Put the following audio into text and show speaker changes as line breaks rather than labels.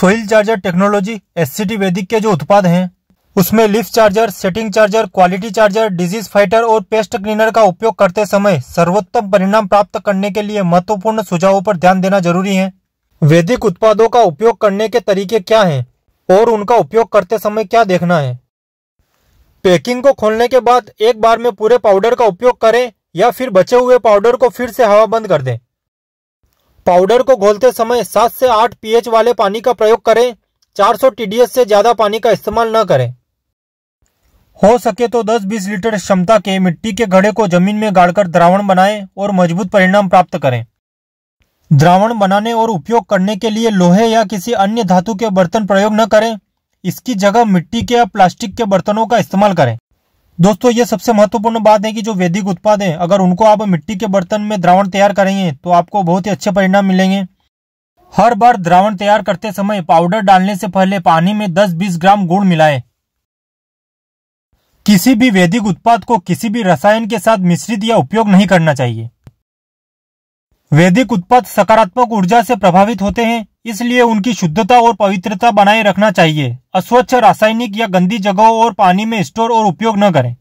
Sohil charger technology S वैदिक के जो उत्पाद हैं उसमें lift charger setting charger quality charger disease fighter और पेस्ट क्लीनर का उपयोग करते समय सर्वोत्तम परिणाम प्राप्त करने के लिए महत्वपूर्ण सुझावों पर ध्यान देना जरूरी है वैदिक उत्पादों का उपयोग करने के तरीके क्या हैं और उनका उपयोग करते समय क्या देखना है पैकिंग को खोलने के बाद एक बार में पूरे पाउडर का उपयोग करें या फिर बचे हुए पाउडर को फिर से हवा बंद कर दें पाउडर को घोलते समय सात से आठ पीएच वाले पानी का प्रयोग करें 400 सौ से ज़्यादा पानी का इस्तेमाल न करें हो सके तो 10-20 लीटर क्षमता के मिट्टी के घड़े को जमीन में गाड़कर द्रावण बनाएं और मजबूत परिणाम प्राप्त करें द्रावण बनाने और उपयोग करने के लिए लोहे या किसी अन्य धातु के बर्तन प्रयोग न करें इसकी जगह मिट्टी के या प्लास्टिक के बर्तनों का इस्तेमाल करें दोस्तों ये सबसे महत्वपूर्ण बात है कि जो वैदिक उत्पाद है अगर उनको आप मिट्टी के बर्तन में द्रावण तैयार करेंगे तो आपको बहुत ही अच्छे परिणाम मिलेंगे हर बार द्रावण तैयार करते समय पाउडर डालने से पहले पानी में 10-20 ग्राम गुड़ मिलाएं। किसी भी वैदिक उत्पाद को किसी भी रसायन के साथ मिश्रित या उपयोग नहीं करना चाहिए वैदिक उत्पाद सकारात्मक ऊर्जा से प्रभावित होते हैं इसलिए उनकी शुद्धता और पवित्रता बनाए रखना चाहिए अस्वच्छ रासायनिक या गंदी जगहों और पानी में स्टोर और उपयोग न करें